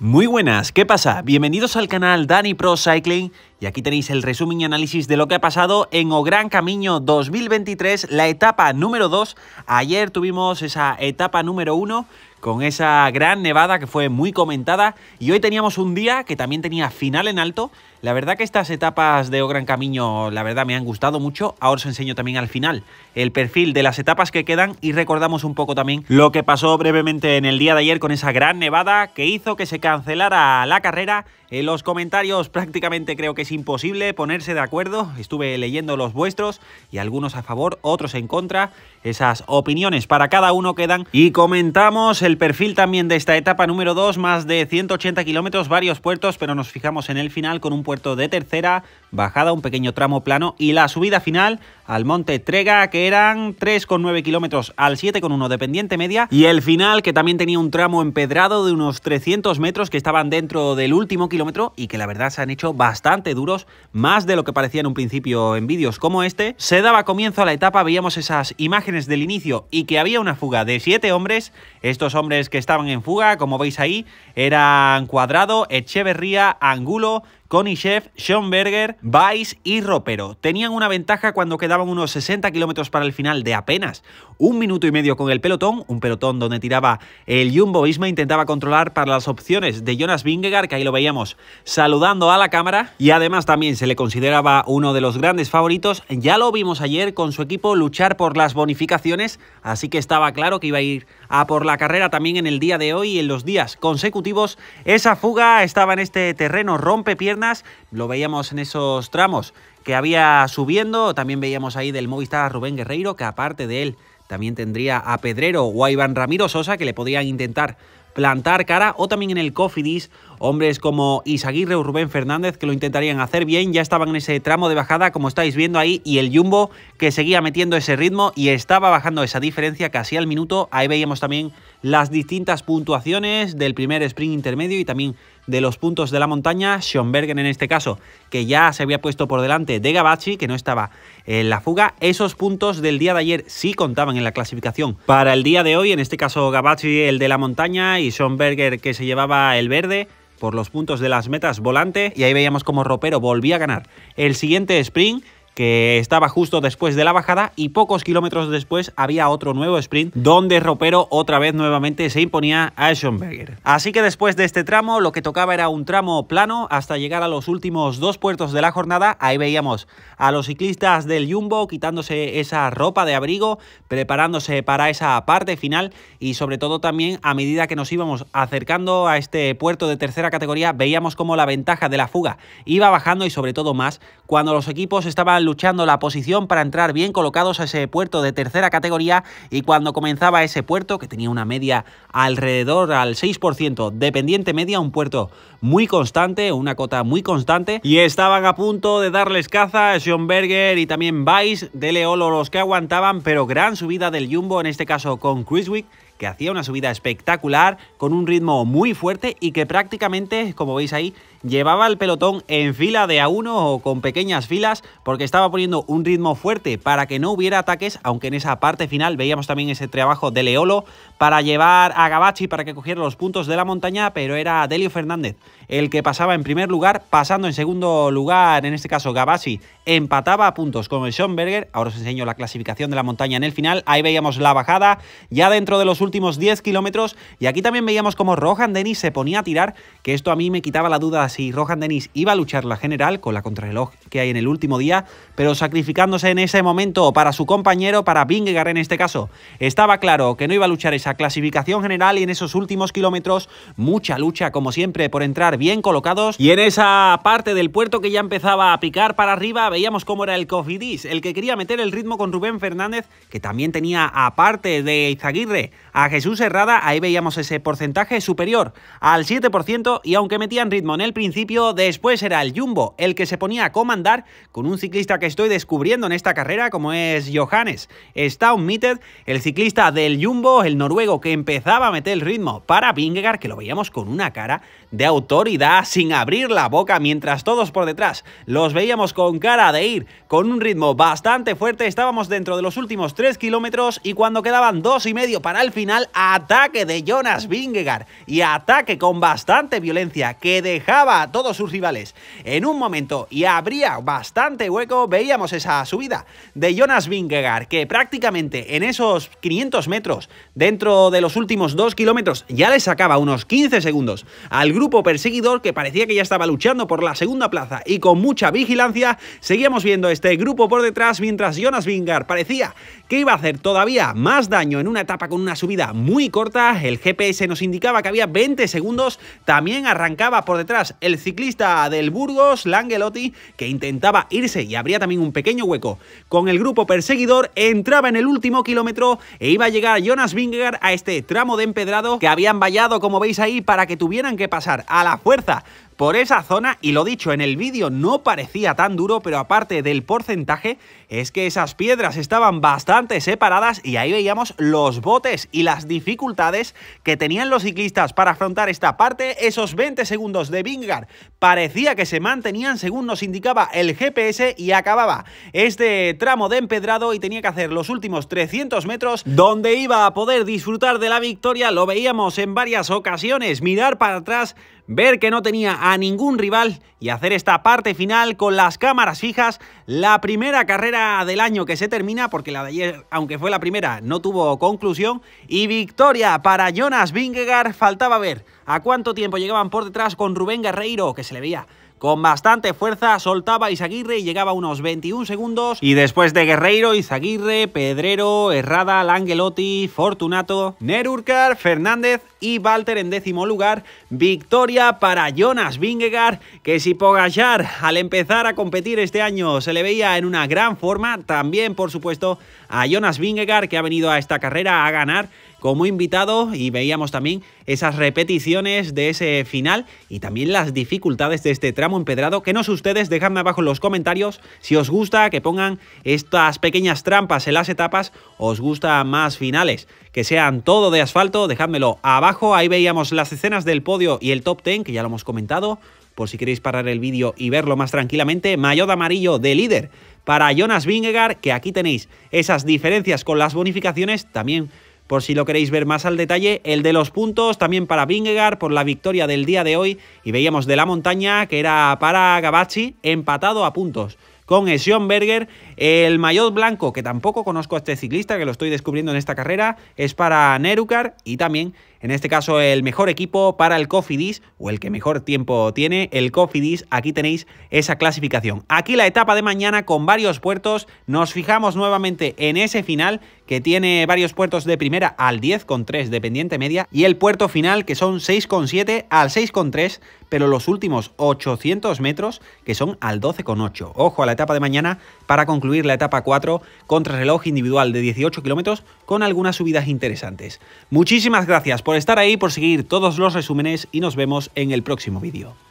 Muy buenas, ¿qué pasa? Bienvenidos al canal Dani Pro Cycling y aquí tenéis el resumen y análisis de lo que ha pasado en O Gran Camino 2023, la etapa número 2. Ayer tuvimos esa etapa número 1 con esa gran nevada que fue muy comentada y hoy teníamos un día que también tenía final en alto. La verdad que estas etapas de O Gran Camino, la verdad me han gustado mucho. Ahora os enseño también al final el perfil de las etapas que quedan y recordamos un poco también lo que pasó brevemente en el día de ayer con esa gran nevada que hizo que se cancelara la carrera. En los comentarios prácticamente creo que imposible ponerse de acuerdo. Estuve leyendo los vuestros y algunos a favor, otros en contra. Esas opiniones para cada uno quedan. Y comentamos el perfil también de esta etapa número 2, más de 180 kilómetros, varios puertos, pero nos fijamos en el final con un puerto de tercera, bajada, un pequeño tramo plano y la subida final al monte Trega, que eran 3,9 kilómetros al 7,1 de pendiente media. Y el final, que también tenía un tramo empedrado de unos 300 metros que estaban dentro del último kilómetro y que la verdad se han hecho bastante duros, más de lo que parecía en un principio en vídeos como este, se daba comienzo a la etapa, veíamos esas imágenes del inicio y que había una fuga de siete hombres. Estos hombres que estaban en fuga, como veis ahí, eran Cuadrado, Echeverría, Angulo, Konishev, Schoenberger, Weiss y Ropero. Tenían una ventaja cuando quedaban unos 60 kilómetros para el final de apenas un minuto y medio con el pelotón, un pelotón donde tiraba el Jumbo Isma, intentaba controlar para las opciones de Jonas Vingegaard, que ahí lo veíamos saludando a la cámara, y además también se le consideraba uno de los grandes favoritos. Ya lo vimos ayer con su equipo luchar por las bonificaciones, así que estaba claro que iba a ir a por la carrera también en el día de hoy y en los días consecutivos. Esa fuga estaba en este terreno rompe piernas, lo veíamos en esos tramos que había subiendo, también veíamos ahí del Movistar Rubén Guerreiro, que aparte de él también tendría a Pedrero o a Iván Ramiro Sosa, que le podían intentar plantar cara, o también en el Cofidis Hombres como Isaguirre o Rubén Fernández, que lo intentarían hacer bien, ya estaban en ese tramo de bajada, como estáis viendo ahí, y el Jumbo, que seguía metiendo ese ritmo y estaba bajando esa diferencia casi al minuto. Ahí veíamos también las distintas puntuaciones del primer sprint intermedio y también de los puntos de la montaña, Schoenberger, en este caso, que ya se había puesto por delante de Gabachi, que no estaba en la fuga. Esos puntos del día de ayer sí contaban en la clasificación para el día de hoy, en este caso Gabachi, el de la montaña y Schoenberger que se llevaba el verde por los puntos de las metas volante y ahí veíamos como Ropero volvía a ganar. El siguiente sprint que estaba justo después de la bajada y pocos kilómetros después había otro nuevo sprint donde Ropero otra vez nuevamente se imponía a Schoenberger. Así que después de este tramo lo que tocaba era un tramo plano hasta llegar a los últimos dos puertos de la jornada. Ahí veíamos a los ciclistas del Jumbo quitándose esa ropa de abrigo, preparándose para esa parte final y sobre todo también a medida que nos íbamos acercando a este puerto de tercera categoría veíamos como la ventaja de la fuga iba bajando y sobre todo más cuando los equipos estaban luchando la posición para entrar bien colocados a ese puerto de tercera categoría y cuando comenzaba ese puerto, que tenía una media alrededor al 6% dependiente media, un puerto muy constante, una cota muy constante, y estaban a punto de darles caza a Schoenberger y también vice de Leolo los que aguantaban, pero gran subida del Jumbo, en este caso con Chriswick que hacía una subida espectacular, con un ritmo muy fuerte y que prácticamente, como veis ahí, llevaba el pelotón en fila de a uno o con pequeñas filas, porque estaba poniendo un ritmo fuerte para que no hubiera ataques, aunque en esa parte final veíamos también ese trabajo de Leolo para llevar a Gabachi para que cogiera los puntos de la montaña, pero era Delio Fernández el que pasaba en primer lugar, pasando en segundo lugar, en este caso Gabachi, empataba a puntos con el Schoenberger, ahora os enseño la clasificación de la montaña en el final, ahí veíamos la bajada, ya dentro de los últimos últimos 10 kilómetros. Y aquí también veíamos cómo Rohan Denis se ponía a tirar, que esto a mí me quitaba la duda si Rohan Denis iba a luchar la general con la contrarreloj que hay en el último día, pero sacrificándose en ese momento para su compañero, para Vingegaard en este caso. Estaba claro que no iba a luchar esa clasificación general y en esos últimos kilómetros mucha lucha como siempre por entrar bien colocados. Y en esa parte del puerto que ya empezaba a picar para arriba veíamos cómo era el Cofidis, el que quería meter el ritmo con Rubén Fernández, que también tenía aparte de Izaguirre a Jesús Herrada ahí veíamos ese porcentaje superior al 7% y aunque metían ritmo en el principio, después era el Jumbo el que se ponía a comandar con un ciclista que estoy descubriendo en esta carrera como es Johannes Staunmitted, el ciclista del Jumbo, el noruego que empezaba a meter el ritmo para Vingegaard que lo veíamos con una cara de autoridad sin abrir la boca mientras todos por detrás los veíamos con cara de ir con un ritmo bastante fuerte, estábamos dentro de los últimos 3 kilómetros y cuando quedaban dos y medio para el final ataque de Jonas Vingegaard y ataque con bastante violencia que dejaba a todos sus rivales en un momento y habría bastante hueco, veíamos esa subida de Jonas Vingegaard que prácticamente en esos 500 metros dentro de los últimos 2 kilómetros ya le sacaba unos 15 segundos al grupo perseguidor que parecía que ya estaba luchando por la segunda plaza y con mucha vigilancia seguíamos viendo este grupo por detrás mientras Jonas Vingegaard parecía que iba a hacer todavía más daño en una etapa con una subida muy corta, el GPS nos indicaba que había 20 segundos, también arrancaba por detrás el ciclista del Burgos, Langelotti, que intentaba irse y habría también un pequeño hueco. Con el grupo perseguidor entraba en el último kilómetro e iba a llegar Jonas Vingegaard a este tramo de empedrado que habían vallado como veis ahí para que tuvieran que pasar a la fuerza por esa zona y lo dicho en el vídeo no parecía tan duro, pero aparte del porcentaje es que esas piedras estaban bastante separadas y ahí veíamos los botes y las dificultades que tenían los ciclistas para afrontar esta parte, esos 20 segundos de Vingar parecía que se mantenían según nos indicaba el GPS y acababa este tramo de empedrado y tenía que hacer los últimos 300 metros donde iba a poder disfrutar de la victoria, lo veíamos en varias ocasiones, mirar para atrás ver que no tenía a ningún rival y hacer esta parte final con las cámaras fijas, la primera carrera del año que se termina, porque la de ayer, aunque fue la primera, no tuvo conclusión, y victoria para Jonas Vingegaard, faltaba ver a cuánto tiempo llegaban por detrás con Rubén Guerreiro, que se le veía con bastante fuerza soltaba Izaguirre y llegaba a unos 21 segundos. Y después de Guerreiro, Izaguirre, Pedrero, Herrada, Langelotti, Fortunato, Nerurkar, Fernández y Walter en décimo lugar. Victoria para Jonas Vingegaard, que si Pogachar al empezar a competir este año se le veía en una gran forma, también por supuesto a Jonas Vingegaard que ha venido a esta carrera a ganar como invitado y veíamos también esas repeticiones de ese final y también las dificultades de este tramo empedrado. Que no sé ustedes, dejadme abajo en los comentarios si os gusta que pongan estas pequeñas trampas en las etapas, os gusta más finales que sean todo de asfalto, dejádmelo abajo. Ahí veíamos las escenas del podio y el top 10, que ya lo hemos comentado por si queréis parar el vídeo y verlo más tranquilamente, mayor amarillo de líder para Jonas Vingegaard, que aquí tenéis esas diferencias con las bonificaciones, también por si lo queréis ver más al detalle, el de los puntos también para Vingegaard por la victoria del día de hoy y veíamos de la montaña que era para Gabachi, empatado a puntos con Berger. El maillot blanco, que tampoco conozco a este ciclista, que lo estoy descubriendo en esta carrera, es para Nerucar y también en este caso, el mejor equipo para el Cofidis o el que mejor tiempo tiene, el Cofidis. Aquí tenéis esa clasificación. Aquí la etapa de mañana con varios puertos. Nos fijamos nuevamente en ese final que tiene varios puertos de primera al 10,3 con de pendiente media y el puerto final que son 6,7 al 6,3, pero los últimos 800 metros que son al 12,8. Ojo a la etapa de mañana para concluir la etapa 4 contra reloj individual de 18 kilómetros con algunas subidas interesantes. Muchísimas gracias por estar ahí, por seguir todos los resúmenes y nos vemos en el próximo vídeo.